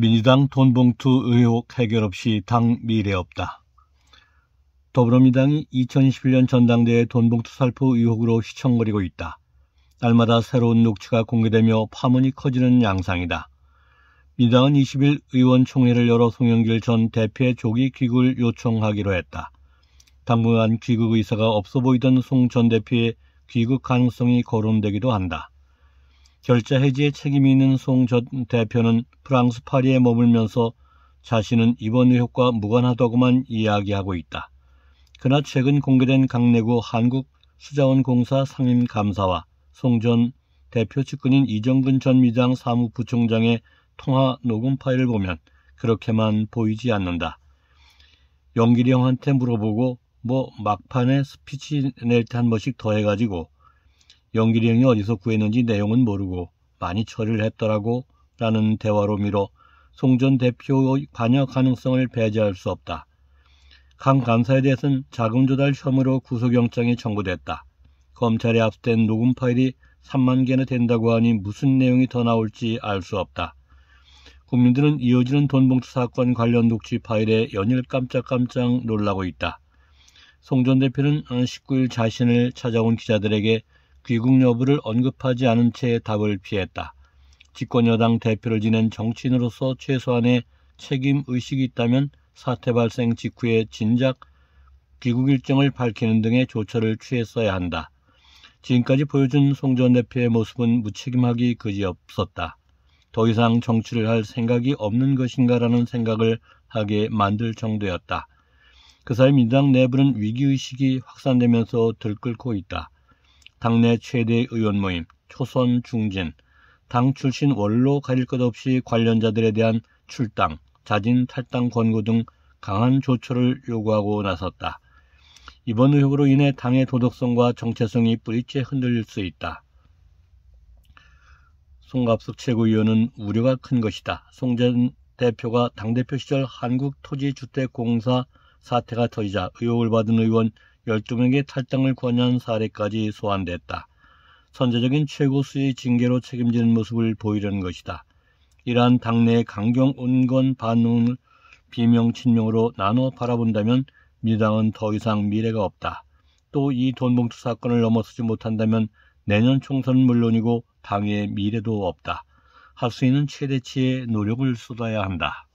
민주당 돈봉투 의혹 해결 없이 당 미래 없다. 더불어민주당이 2011년 전당대회 돈봉투 살포 의혹으로 시청거리고 있다. 날마다 새로운 녹취가 공개되며 파문이 커지는 양상이다. 민주당은 20일 의원총회를 열어 송영길 전 대표의 조기 귀국을 요청하기로 했다. 당분간 귀국 의사가 없어 보이던 송 전 대표의 귀국 가능성이 거론되기도 한다. 결자 해지에 책임이 있는 송 전 대표는 프랑스 파리에 머물면서 자신은 이번 의혹과 무관하다고만 이야기하고 있다. 그나 러 최근 공개된 강내구 한국수자원공사 상임감사와 송 전 대표 측근인 이정근 전 미장 사무부총장의 통화 녹음 파일을 보면 그렇게만 보이지 않는다. 영기령한테 물어보고 뭐 막판에 스피치 낼 때 한 번씩 더해가지고 연기령이 어디서 구했는지 내용은 모르고 많이 처리를 했더라고 라는 대화로 미어송전 대표의 관여 가능성을 배제할 수 없다. 강 간사에 대해서는 자금 조달 혐의로 구속영장이 청구됐다. 검찰에 압수된 녹음 파일이 3만 개나 된다고 하니 무슨 내용이 더 나올지 알 수 없다. 국민들은 이어지는 돈봉투 사건 관련 녹취 파일에 연일 깜짝깜짝 놀라고 있다. 송전 대표는 19일 자신을 찾아온 기자들에게 귀국 여부를 언급하지 않은 채 답을 피했다. 집권여당 대표를 지낸 정치인으로서 최소한의 책임 의식이 있다면 사태 발생 직후에 진작 귀국 일정을 밝히는 등의 조처를 취했어야 한다. 지금까지 보여준 송 전 대표의 모습은 무책임하기 그지없었다. 더 이상 정치를 할 생각이 없는 것인가라는 생각을 하게 만들 정도였다. 그 사이 민당 내부는 위기의식이 확산되면서 들끓고 있다. 당내 최대 의원 모임 초선 중진, 당 출신 원로 가릴 것 없이 관련자들에 대한 출당, 자진 탈당 권고 등 강한 조처를 요구하고 나섰다. 이번 의혹으로 인해 당의 도덕성과 정체성이 뿌리째 흔들릴 수 있다. 송갑숙 최고위원은 우려가 큰 것이다. 송전 대표가 당대표 시절 한국토지주택공사 사태가 터지자 의혹을 받은 의원 12명의 탈당을 권한 사례까지 소환됐다. 선제적인 최고수의 징계로 책임지는 모습을 보이려는 것이다. 이러한 당내의 강경 온건 반응을 비명 친명으로 나눠 바라본다면 민주당은 더 이상 미래가 없다. 또 이 돈봉투 사건을 넘어서지 못한다면 내년 총선은 물론이고 당의 미래도 없다. 할 수 있는 최대치의 노력을 쏟아야 한다.